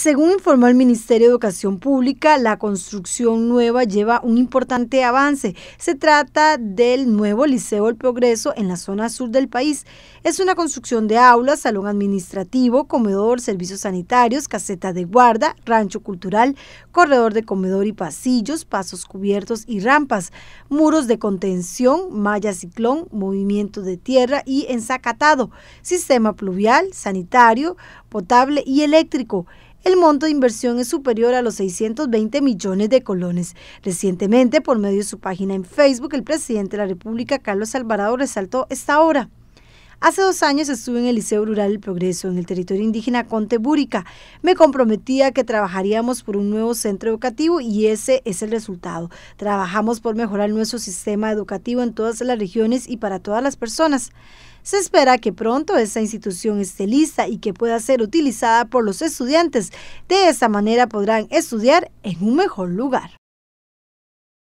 Según informó el Ministerio de Educación Pública, la construcción nueva lleva un importante avance. Se trata del nuevo Liceo El Progreso en la zona sur del país. Es una construcción de aulas, salón administrativo, comedor, servicios sanitarios, caseta de guarda, rancho cultural, corredor de comedor y pasillos, pasos cubiertos y rampas, muros de contención, malla ciclón, movimiento de tierra y ensacatado, sistema pluvial, sanitario, potable y eléctrico. El monto de inversión es superior a los 620 millones de colones. Recientemente, por medio de su página en Facebook, el presidente de la República, Carlos Alvarado, resaltó esta obra. Hace dos años estuve en el Liceo Rural El Progreso, en el territorio indígena Contebúrica. Me comprometía que trabajaríamos por un nuevo centro educativo y ese es el resultado. Trabajamos por mejorar nuestro sistema educativo en todas las regiones y para todas las personas. Se espera que pronto esta institución esté lista y que pueda ser utilizada por los estudiantes. De esa manera podrán estudiar en un mejor lugar.